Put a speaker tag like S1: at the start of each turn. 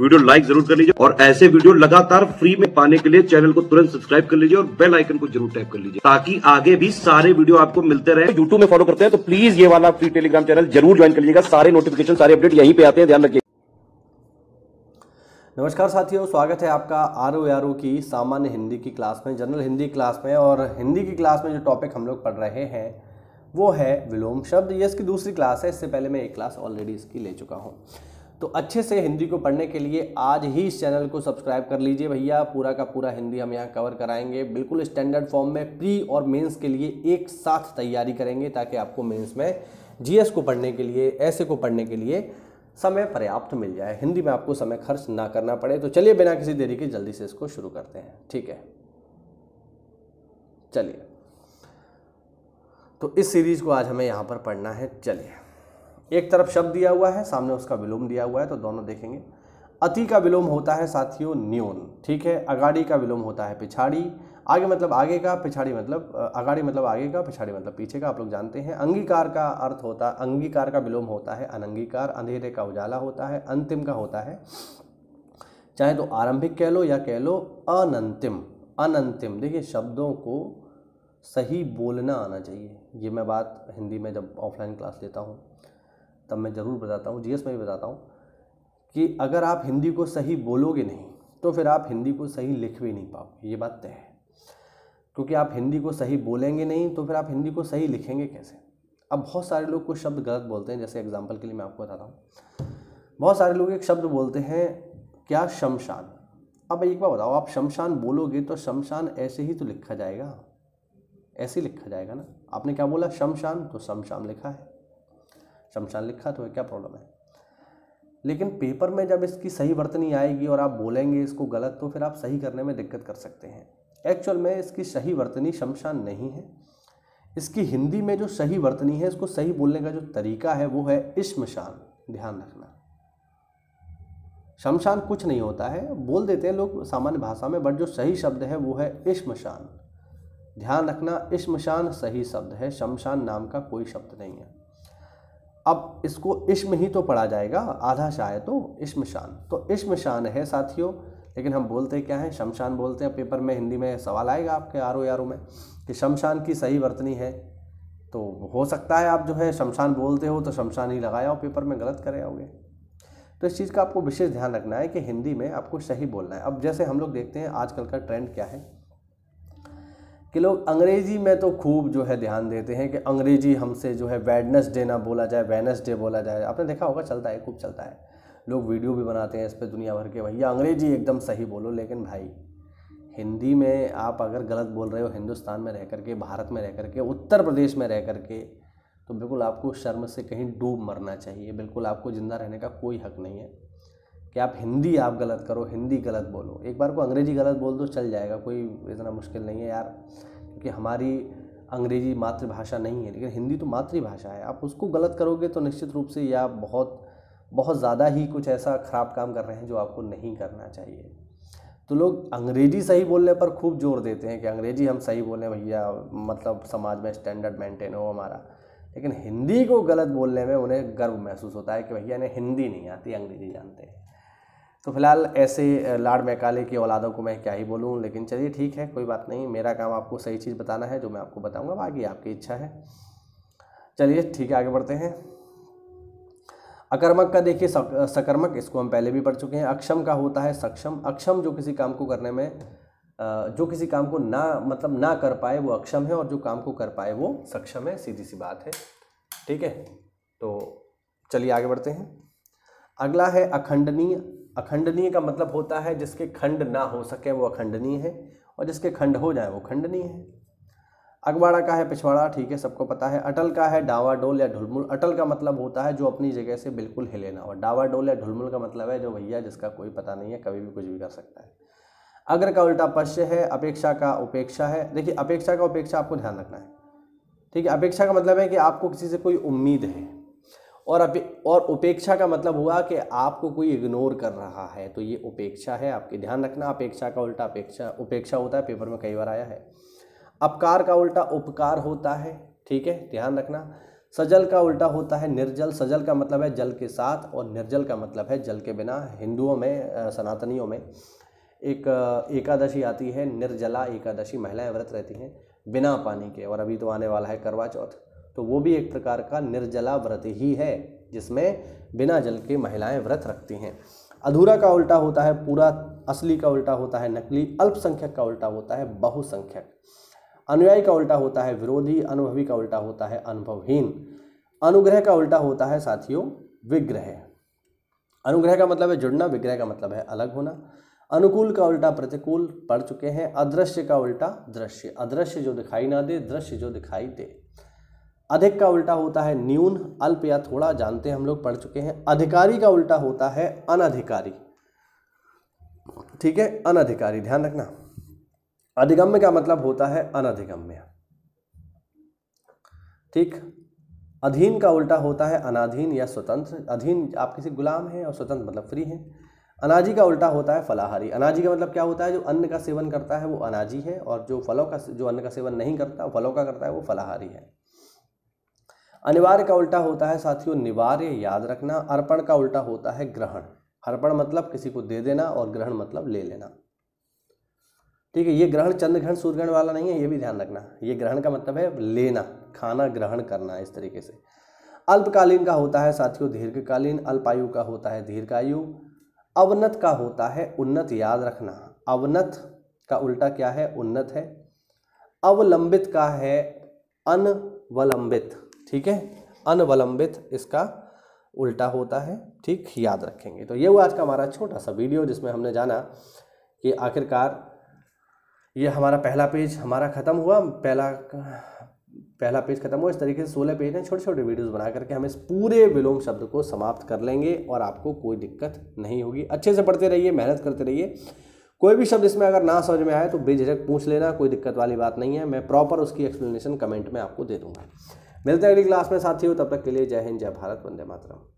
S1: video like जरूर कर लीजिए और ऐसे वीडियो लगातार फ्री में पाने के लिए चैनल को तुरंत सब्सक्राइब कर लीजिए और बेल आइकन को जरूर टैप कर लीजिए ताकि आगे भी सारे वीडियो आपको मिलते रहे यूट्यूब में फॉलो करते हैं तो प्लीज ये वाला फ्री टेलीग्राम चैनल जरूर ज्वाइन कर लीजिएगा सारे नोटिफिकेशन सारे अपडेट यहीं पर आते हैं ध्यान रखिए नमस्कार साथियों स्वागत है आपका आर ओ आर ओ की सामान्य हिंदी की क्लास में जनरल हिंदी क्लास में और हिंदी की क्लास में जो टॉपिक हम लोग पढ़ रहे हैं वो है विलोम शब्द ये इसकी दूसरी क्लास है इससे पहले मैं एक क्लास ऑलरेडी इसकी ले चुका हूँ तो अच्छे से हिंदी को पढ़ने के लिए आज ही इस चैनल को सब्सक्राइब कर लीजिए भैया पूरा का पूरा हिंदी हम यहाँ कवर कराएंगे बिल्कुल स्टैंडर्ड फॉर्म में प्री और मेंस के लिए एक साथ तैयारी करेंगे ताकि आपको मेंस में जीएस को पढ़ने के लिए ऐसे को पढ़ने के लिए समय पर्याप्त मिल जाए हिंदी में आपको समय खर्च ना करना पड़े तो चलिए बिना किसी देरी के जल्दी से इसको शुरू करते हैं ठीक है चलिए तो इस सीरीज़ को आज हमें यहाँ पर पढ़ना है चलिए एक तरफ शब्द दिया हुआ है सामने उसका विलोम दिया हुआ है तो दोनों देखेंगे अति का विलोम होता है साथियों न्यून ठीक है अगाड़ी का विलोम होता है पिछाड़ी आगे मतलब आगे का पिछाड़ी मतलब अगाड़ी मतलब आगे का पिछाड़ी मतलब पीछे का आप लोग जानते हैं अंगीकार का अर्थ होता है अंगीकार का विलोम होता है अनंगीकार अंधेरे का उजाला होता है अंतिम का होता है चाहे तो आरंभिक कह लो या कह लो अनंतिम अनंतिम देखिए शब्दों को सही बोलना आना चाहिए ये मैं बात हिंदी में जब ऑफलाइन क्लास लेता हूँ तब मैं ज़रूर बताता हूँ जीएस में भी बताता हूँ कि अगर आप हिंदी को सही बोलोगे नहीं तो फिर आप हिंदी को सही लिख भी नहीं पाओगे ये बात तय है क्योंकि आप हिंदी को सही बोलेंगे नहीं तो फिर आप हिंदी को सही लिखेंगे कैसे अब बहुत सारे लोग कुछ शब्द गलत बोलते हैं जैसे एग्जाम्पल के लिए मैं आपको बताता हूँ बहुत सारे लोग एक शब्द बोलते हैं क्या शमशान अब एक बार बताओ आप शमशान बोलोगे तो शमशान ऐसे ही तो लिखा जाएगा ऐसे लिखा जाएगा ना आपने क्या बोला शमशान तो शमशान लिखा है चमचा लिखा तो क्या प्रॉब्लम है लेकिन पेपर में जब इसकी सही वर्तनी आएगी और आप बोलेंगे इसको गलत तो फिर आप सही करने में दिक्कत कर सकते हैं एक्चुअल में इसकी सही वर्तनी शमशान नहीं है इसकी हिंदी में जो सही वर्तनी है इसको सही बोलने का जो तरीका है वो है इश्मशान ध्यान रखना शमशान कुछ नहीं होता है बोल देते हैं लोग सामान्य भाषा में बट जो सही शब्द है वो है इश्मशान ध्यान रखना इश्मशान सही शब्द है शमशान नाम का कोई शब्द नहीं है अब इसको इश्म ही तो पढ़ा जाएगा आधा शाह तो इश्म शान तो इश्म शान है साथियों लेकिन हम बोलते क्या हैं शमशान बोलते हैं पेपर में हिंदी में सवाल आएगा आपके आर ओ ओ में कि शमशान की सही वर्तनी है तो हो सकता है आप जो है शमशान बोलते हो तो शमशान ही लगाया हो पेपर में गलत करे होगे तो इस चीज़ का आपको विशेष ध्यान रखना है कि हिंदी में आपको सही बोलना है अब जैसे हम लोग देखते हैं आजकल का ट्रेंड क्या है कि लोग अंग्रेज़ी में तो खूब जो है ध्यान देते हैं कि अंग्रेज़ी हमसे जो है वेडनेसडे ना बोला जाए वेनसडे बोला जाए आपने देखा होगा चलता है खूब चलता है लोग वीडियो भी बनाते हैं इस पर दुनिया भर के भैया अंग्रेज़ी एकदम सही बोलो लेकिन भाई हिंदी में आप अगर गलत बोल रहे हो हिंदुस्तान में रह कर के भारत में रह कर के उत्तर प्रदेश में रह कर के तो बिल्कुल आपको शर्म से कहीं डूब मरना चाहिए बिल्कुल आपको ज़िंदा रहने का कोई हक नहीं है कि आप हिंदी आप गलत करो हिंदी गलत बोलो एक बार को अंग्रेजी गलत बोल दो चल जाएगा कोई इतना मुश्किल नहीं है यार क्योंकि हमारी अंग्रेजी मातृभाषा नहीं है लेकिन हिंदी तो मातृभाषा है आप उसको गलत करोगे तो निश्चित रूप से या आप बहुत बहुत ज़्यादा ही कुछ ऐसा ख़राब काम कर रहे हैं जो आपको नहीं करना चाहिए तो लोग अंग्रेजी सही बोलने पर खूब जोर देते हैं कि अंग्रेजी हम सही बोलें भैया मतलब समाज में स्टैंडर्ड मेंटेन हो हमारा लेकिन हिंदी को गलत बोलने में उन्हें गर्व महसूस होता है कि भैया इन्हें हिंदी नहीं आती अंग्रेजी जानते हैं तो फिलहाल ऐसे लाड मैकाले की औलादों को मैं क्या ही बोलूँ लेकिन चलिए ठीक है कोई बात नहीं मेरा काम आपको सही चीज़ बताना है जो मैं आपको बताऊँगा बाकी आपकी इच्छा है चलिए ठीक है आगे बढ़ते हैं अकर्मक का देखिए सकर्मक इसको हम पहले भी पढ़ चुके हैं अक्षम का होता है सक्षम अक्षम जो किसी काम को करने में जो किसी काम को ना मतलब ना कर पाए वो अक्षम है और जो काम को कर पाए वो सक्षम है सीधी सी बात है ठीक है तो चलिए आगे बढ़ते हैं अगला है अखंडनीय अखंडनीय का मतलब होता है जिसके खंड ना हो सके वो अखंडनीय है और जिसके खंड हो जाए वो खंडनीय है अगवाड़ा का है पिछवाड़ा ठीक है सबको पता है अटल का है डावाडोल या ढुलमुल अटल का मतलब होता है जो अपनी जगह से बिल्कुल हिले ना और डावाडोल या ढुलमुल का मतलब है जो भैया जिसका कोई पता नहीं है कभी भी कुछ भी कर सकता है अग्र का उल्टा पश्य है अपेक्षा का उपेक्षा है देखिए अपेक्षा का उपेक्षा आपको ध्यान रखना है ठीक है अपेक्षा का मतलब है कि आपको किसी से कोई उम्मीद है और अपे और उपेक्षा का मतलब हुआ कि आपको कोई इग्नोर कर रहा है तो ये उपेक्षा है आपके ध्यान रखना अपेक्षा का उल्टा अपेक्षा उपेक्षा होता है पेपर में कई बार आया है अपकार का उल्टा उपकार होता है ठीक है ध्यान रखना सजल का उल्टा होता है निर्जल सजल का मतलब है जल के साथ और निर्जल का मतलब है जल के बिना हिंदुओं में सनातनियों में एक एकादशी आती है निर्जला एकादशी महिलाएं व्रत रहती हैं बिना पानी के और अभी तो आने वाला है करवा चौथ तो वो भी एक प्रकार का निर्जला व्रत ही है जिसमें बिना जल के महिलाएं व्रत रखती हैं अधूरा का उल्टा होता है पूरा असली का उल्टा होता है नकली अल्पसंख्यक का उल्टा होता है बहुसंख्यक अनुयायी का उल्टा होता है विरोधी अनुभवी का उल्टा होता है अनुभवहीन अनुग्रह का उल्टा होता है साथियों विग्रह अनुग्रह का मतलब है जुड़ना विग्रह का मतलब है अलग होना अनुकूल का उल्टा प्रतिकूल पढ़ चुके हैं अदृश्य का उल्टा दृश्य अदृश्य जो दिखाई ना दे दृश्य जो दिखाई दे अधिक का उल्टा होता है न्यून अल्प या थोड़ा जानते हैं हम लोग पढ़ चुके हैं अधिकारी का उल्टा होता है अनधिकारी ठीक है अनधिकारी ध्यान रखना अधिगम्य का मतलब होता है अनधिगम्य ठीक अधीन का उल्टा होता है अनाधीन या स्वतंत्र अधीन आप किसी गुलाम हैं और स्वतंत्र मतलब फ्री हैं अनाजी का उल्टा होता है फलाहारी अनाजी का मतलब क्या होता है जो अन्न का सेवन करता है वो अनाजी है और जो फलों का जो अन्न का सेवन नहीं करता फलों का करता है वो फलाहारी है अनिवार्य का उल्टा होता है साथियों निवार्य याद रखना अर्पण का उल्टा होता है ग्रहण अर्पण मतलब किसी को दे देना और ग्रहण मतलब ले लेना ठीक है ये ग्रहण चंद्र ग्रहण सूर्य ग्रहण वाला नहीं है ये भी ध्यान रखना ये ग्रहण का मतलब है लेना खाना ग्रहण करना इस तरीके से अल्पकालीन का होता है साथियों दीर्घकालीन अल्पायु का होता है दीर्घायु अवनत का होता है उन्नत याद रखना अवनत का उल्टा क्या है उन्नत है अवलंबित का है अनवलंबित ठीक है अनवलंबित इसका उल्टा होता है ठीक याद रखेंगे तो ये हुआ आज का हमारा छोटा सा वीडियो जिसमें हमने जाना कि आखिरकार ये हमारा पहला पेज हमारा ख़त्म हुआ पहला पहला पेज खत्म हुआ इस तरीके से सोलह पेज हैं छोटे छोटे वीडियोस बना करके हम इस पूरे विलोम शब्द को समाप्त कर लेंगे और आपको कोई दिक्कत नहीं होगी अच्छे से पढ़ते रहिए मेहनत करते रहिए कोई भी शब्द इसमें अगर ना समझ में आए तो बेझिझक पूछ लेना कोई दिक्कत वाली बात नहीं है मैं प्रॉपर उसकी एक्सप्लेनेशन कमेंट में आपको दे दूँगा मिलते हैं अगली क्लास में साथियों तब तक के लिए जय हिंद जय भारत वंदे मातरम